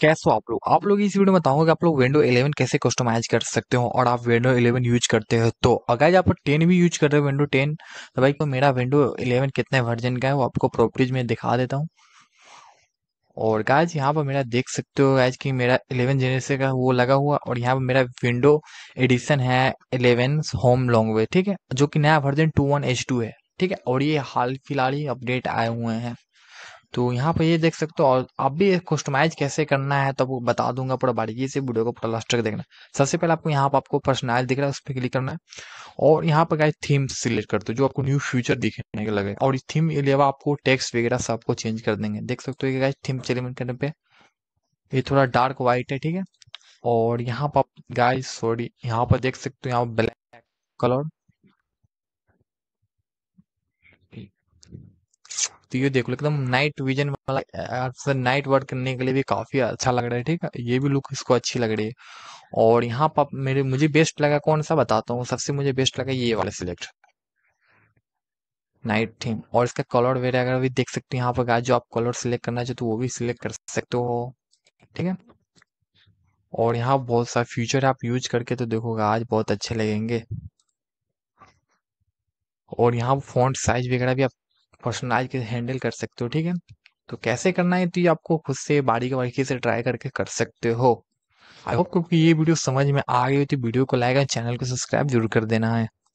कैसे हो आप लोग आप लोग इस वीडियो में बताऊंगा कि आप लोग विंडो 11 कैसे कस्टमाइज कर सकते हो और आप विंडो 11 यूज करते हो तो अगर आप 10 भी यूज कर रहे हो विंडो 10 तो भाई तो मेरा विंडो 11 कितने वर्जन का है वो आपको प्रॉपर्टीज में दिखा देता हूँ और गायज यहाँ पर मेरा देख सकते हो गाज कि मेरा 11 जनरेशन का वो लगा हुआ और यहाँ पर मेरा विंडो एडिशन है इलेवन होम लॉन्ग ठीक है जो कि नया वर्जन टू है ठीक है और ये हाल फिलहाल ही अपडेट आए हुए हैं तो यहाँ पर ये देख सकते हो और आप भी कस्टमाइज कैसे करना है तो बता दूंगा पूरा बारीकी से वीडियो को पूरा लास्ट तक देखना सबसे पहले आपको यहाँ पर आपको पर्सनल दिख रहा है उस पर क्लिक करना है और यहाँ पर गाइस थीम सिलेक्ट करते हो जो आपको न्यू फ्यूचर दिखने के लगे और इस थीम के अलावा आपको टेक्स्ट वगैरह सबको चेंज कर देंगे देख सकते हो गाइस थीम सेलेक्ट करने पे ये थोड़ा डार्क व्हाइट है ठीक है और यहाँ पर गाइस सॉरी यहाँ पर देख सकते हो यहाँ ब्लैक कलर तो ये देखो लो एकदम नाइट विजन वाला नाइट वर्क करने के लिए भी काफी अच्छा लग रहा है ठीक है ये भी लुक इसको अच्छी लग रही है और यहाँ पर मेरे मुझे बेस्ट लगा कौन सा बताता हूँ सबसे मुझे बेस्ट लगा ये वाला सिलेक्ट नाइट थीम और इसका कलर अगर भी देख सकते हैं यहाँ पर गाय जो आप कलर सिलेक्ट करना चाहते हो वो भी सिलेक्ट कर सकते हो ठीक है और यहाँ बहुत सारे फ्यूचर आप यूज करके तो देखोगे आज बहुत अच्छे लगेंगे और यहाँ फॉन्ट साइज वगैरह भी आप पर्सनलाइज के हैंडल कर सकते हो ठीक है तो कैसे करना है तो ये आपको खुद से बारीक बारीकी से ट्राई करके कर सकते हो आई होप क्योंकि ये वीडियो समझ में आ गई हो तो वीडियो को लाइक एंड चैनल को सब्सक्राइब जरूर कर देना है